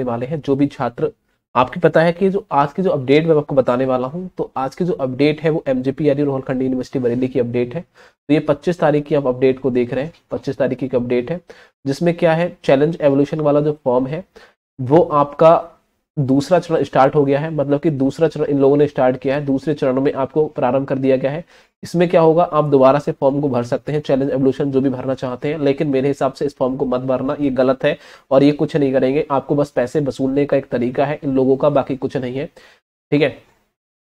रखने वाले हैं जो भी छात्र आपकी पता है कि जो आज की जो अपडेट मैं आपको बताने वाला हूं तो आज की जो अपडेट है वो एमजेपी यानी रोहनखंड यूनिवर्सिटी बरेली की अपडेट है तो ये 25 तारीख की आप अपडेट को देख रहे हैं 25 तारीख की अपडेट है जिसमें क्या है चैलेंज एवोल्यूशन वाला जो फॉर्म है वो आपका दूसरा चरण स्टार्ट हो गया है मतलब कि दूसरा चरण इन लोगों ने स्टार्ट किया है दूसरे चरण में आपको प्रारंभ कर दिया गया है इसमें क्या होगा आप दोबारा से फॉर्म को भर सकते हैं चैलेंज एवोल्यूशन जो भी भरना चाहते हैं लेकिन मेरे हिसाब से इस फॉर्म को मत भरना ये गलत है और ये कुछ नहीं करेंगे आपको बस पैसे वसूलने का एक तरीका है इन लोगों का बाकी कुछ नहीं है ठीक है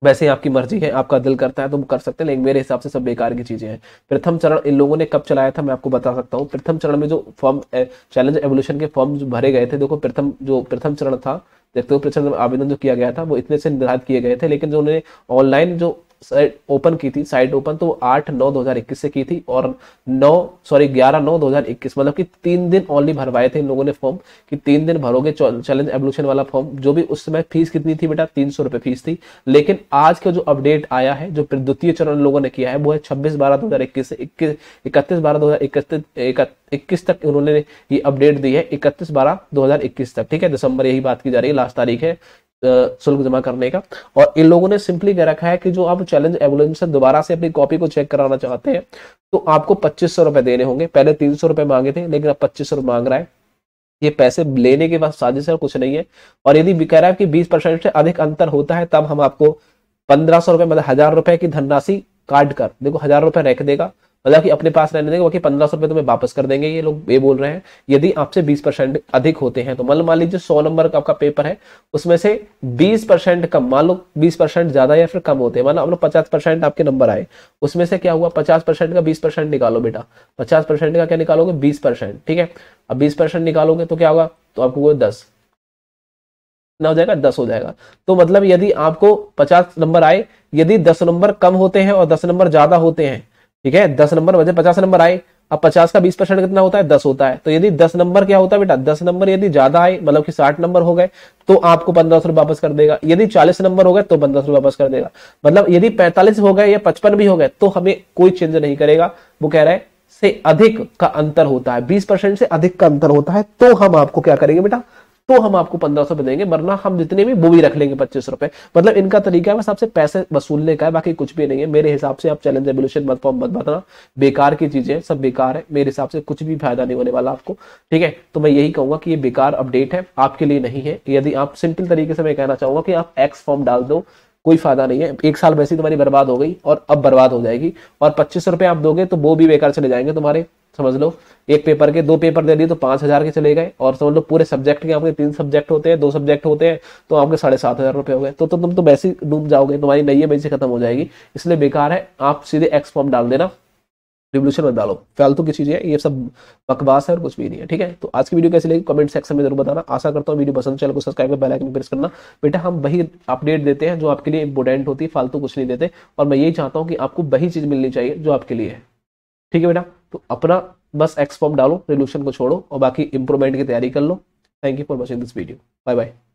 वैसे आपकी मर्जी है आपका दिल करता है तो कर सकते हैं लेकिन मेरे हिसाब से सब बेकार की चीजें हैं प्रथम चरण इन लोगों ने कब चलाया था मैं आपको बता सकता हूँ प्रथम चरण में जो फॉर्म चैलेंज एवोल्यूशन के फॉर्म जो भरे गए थे देखो प्रथम जो प्रथम चरण था देखते हो प्रचंड आवेदन जो किया गया था वो इतने से निर्धारित किए गए थे लेकिन जो उन्होंने ऑनलाइन जो साइट ओपन की थी साइट ओपन तो आठ नौ दो हजार इक्कीस से की थी और नौ सॉरी ग्यारह नौ दो हजार इक्कीस मतलब कि तीन दिन ओनली भरवाए थे इन लोगों ने फॉर्म कि तीन दिन भरोगे चैलेंज एवोल्यूशन वाला फॉर्म जो भी उस समय फीस कितनी थी बेटा तीन सौ रुपए फीस थी लेकिन आज का जो अपडेट आया है जो द्वितीय चरण लोगों ने किया है वो है छब्बीस बारह दो हजार इक्कीस से इकतीस बारह दो हजार इक्कीस तक उन्होंने ये अपडेट दी है इकतीस बारह दो हजार इक्कीस तक ठीक है दिसंबर यही बात की जा रही है लास्ट तारीख है शुल्क जमा करने का और इन लोगों ने सिंपली कह रखा है कि जो आप चैलेंज एम्बुलेंस से दोबारा से अपनी कॉपी को चेक कराना चाहते हैं तो आपको पच्चीस सौ रुपए देने होंगे पहले तीन सौ रुपए मांगे थे लेकिन अब पच्चीस सौ मांग रहा है ये पैसे लेने के बाद साजिश है कुछ नहीं है और यदि कह रहा है कि बीस परसेंट से अधिक अंतर होता है तब हम आपको पंद्रह सौ रुपए मतलब हजार रुपए की धनराशि काट कर देखो हजार रुपए रख देगा मतलब कि अपने पास रहने देंगे बाकी पंद्रह सौ रुपए तुम्हें वापस कर देंगे ये लोग ये बोल रहे हैं यदि आपसे बीस परसेंट अधिक होते हैं तो मतलब मान लीजिए सौ नंबर का आपका पेपर है उसमें से बीस परसेंट कम मान लो बीस परसेंट ज्यादा या फिर कम होते हैं मान लो आप लोग पचास परसेंट आपके नंबर आए उसमें से क्या हुआ पचास परसेंट का बीस परसेंट निकालो बेटा पचास परसेंट का क्या निकालोगे बीस परसेंट ठीक है अब बीस परसेंट निकालोगे तो क्या होगा तो आपको वो दस ना हो जाएगा दस हो जाएगा तो मतलब यदि आपको पचास नंबर आए यदि दस नंबर कम होते हैं और दस नंबर ज्यादा होते हैं ठीक है दस नंबर बजे पचास नंबर आए अब पचास का बीस परसेंट कितना होता है दस होता है तो यदि दस नंबर क्या होता है बेटा दस नंबर यदि ज्यादा आए मतलब कि साठ नंबर हो गए तो आपको पंद्रह सौ वापस कर देगा यदि चालीस नंबर हो गए तो पंद्रह सौ वापस कर देगा मतलब यदि पैंतालीस हो गए या पचपन भी हो गए तो हमें कोई चेंज नहीं करेगा वो कह रहे हैं से अधिक का अंतर होता है बीस परसेंट से अधिक का अंतर होता है तो हम आपको क्या करेंगे बेटा तो हम आपको पंद्रह सौ देंगे वरना हम जितने भी वो भी रख लेंगे पच्चीस रुपए मतलब इनका तरीका है बस आपसे पैसे वसूलने का है बाकी कुछ भी नहीं है मेरे हिसाब से आप चैलेंज रेवोल्यूशन मत फॉर्म मत बताना बेकार की चीजें सब बेकार है मेरे हिसाब से कुछ भी फायदा नहीं होने वाला आपको ठीक है तो मैं यही कहूंगा कि ये बेकार अपडेट है आपके लिए नहीं है यदि आप सिंपल तरीके से मैं कहना चाहूंगा कि आप एक्स फॉर्म डाल दो कोई फायदा नहीं है एक साल वैसे तुम्हारी बर्बाद हो गई और अब बर्बाद हो जाएगी और पच्चीस रुपए आप दोगे तो वो भी बेकार चले जाएंगे तुम्हारे समझ लो एक पेपर के दो पेपर दे दिए तो पांच हज़ार के चले गए और समझ लो पूरे सब्जेक्ट के आपके तीन सब्जेक्ट होते हैं दो सब्जेक्ट होते हैं तो आपके साढ़े सात हज़ार रुपए हो गए तो, तो तुम तो वैसे ही डूब जाओगे तुम्हारी नई वैसे खत्म हो जाएगी इसलिए बेकार है आप सीधे एक्स फॉर्म डाल देना रिवोल्यूशन में डालो फालतू की है ये सब बकवास है और कुछ भी नहीं है ठीक है तो आज की वीडियो कैसी लगी कमेंट सेक्शन में जरूर बताना आशा करता हूँ वीडियो पसंद चैनल को सब्सक्राइब कर बेल आइकन प्रेस करना बेटा हम वही अपडेट देते हैं जो आपके लिए इंपोर्टेंट होती है फालतू कुछ नहीं देते और मैं यही चाहता हूँ कि आपको वही चीज़ मिलनी चाहिए जो आपके लिए है ठीक है बेटा तो अपना बस एक्स फॉर्म डालो रिलेशन को छोड़ो और बाकी इंप्रूवमेंट की तैयारी कर लो thank you for watching this video bye bye